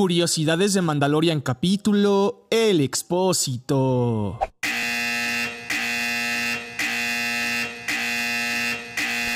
Curiosidades de Mandalorian capítulo El Expósito.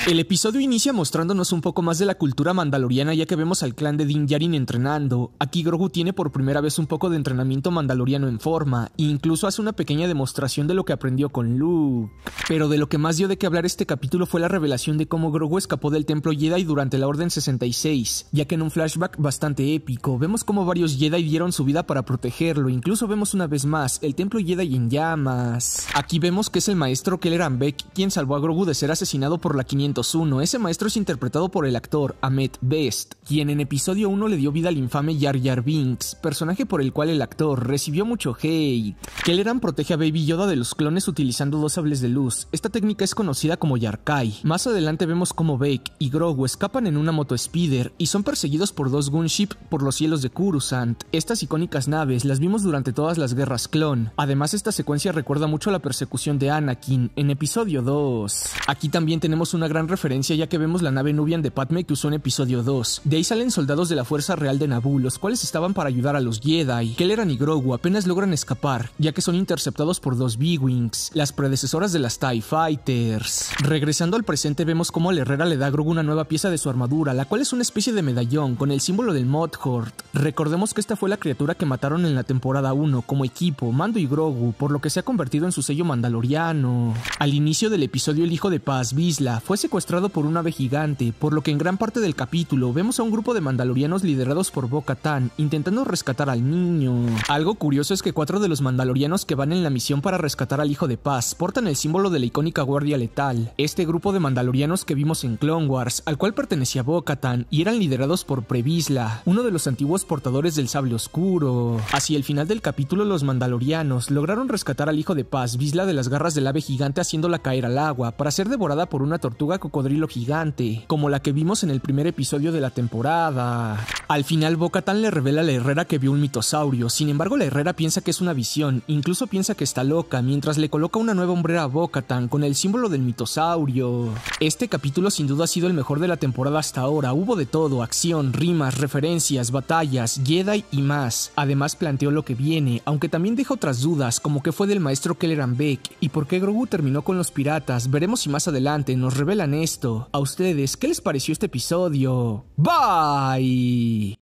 El episodio inicia mostrándonos un poco más de la cultura mandaloriana ya que vemos al clan de Din Djarin entrenando. Aquí Grogu tiene por primera vez un poco de entrenamiento mandaloriano en forma e incluso hace una pequeña demostración de lo que aprendió con Luke. Pero de lo que más dio de qué hablar este capítulo fue la revelación de cómo Grogu escapó del templo Jedi durante la Orden 66, ya que en un flashback bastante épico vemos cómo varios Jedi dieron su vida para protegerlo, incluso vemos una vez más el templo Jedi en llamas. Aquí vemos que es el maestro Kelleran Beck quien salvó a Grogu de ser asesinado por la 500 ese maestro es interpretado por el actor Ahmed Best, quien en episodio 1 le dio vida al infame Jar Jar Binks, personaje por el cual el actor recibió mucho hate. Kelleran protege a Baby Yoda de los clones utilizando dos sables de luz. Esta técnica es conocida como Yarkai. Más adelante vemos cómo Bake y Grogu escapan en una moto speeder y son perseguidos por dos gunship por los cielos de Kurusant. Estas icónicas naves las vimos durante todas las guerras clon. Además, esta secuencia recuerda mucho a la persecución de Anakin en episodio 2. Aquí también tenemos una gran referencia ya que vemos la nave Nubian de Padme que usó en episodio 2. De ahí salen soldados de la Fuerza Real de Naboo, los cuales estaban para ayudar a los Jedi. Kelleran y Grogu apenas logran escapar, ya que son interceptados por dos B-Wings, las predecesoras de las TIE Fighters. Regresando al presente vemos cómo el Herrera le da a Grogu una nueva pieza de su armadura, la cual es una especie de medallón con el símbolo del Mudhort. Recordemos que esta fue la criatura que mataron en la temporada 1 como equipo, Mando y Grogu, por lo que se ha convertido en su sello mandaloriano. Al inicio del episodio el hijo de Paz, Bisla, fue secuestrado por un ave gigante, por lo que en gran parte del capítulo vemos a un grupo de mandalorianos liderados por Bo-Katan intentando rescatar al niño. Algo curioso es que cuatro de los mandalorianos que van en la misión para rescatar al hijo de Paz portan el símbolo de la icónica Guardia Letal, este grupo de mandalorianos que vimos en Clone Wars, al cual pertenecía Bo-Katan y eran liderados por Previsla, uno de los antiguos portadores del sable oscuro. Hacia el final del capítulo los mandalorianos lograron rescatar al hijo de Paz, Visla de las garras del ave gigante haciéndola caer al agua para ser devorada por una tortuga cocodrilo gigante, como la que vimos en el primer episodio de la temporada. Al final, Bocatan le revela a la herrera que vio un mitosaurio, sin embargo, la herrera piensa que es una visión, incluso piensa que está loca, mientras le coloca una nueva hombrera a Bocatan con el símbolo del mitosaurio. Este capítulo sin duda ha sido el mejor de la temporada hasta ahora, hubo de todo, acción, rimas, referencias, batallas, Jedi y más. Además planteó lo que viene, aunque también deja otras dudas, como que fue del maestro Kelleran Beck y por qué Grogu terminó con los piratas, veremos si más adelante nos revelan esto. A ustedes, ¿qué les pareció este episodio? Bye.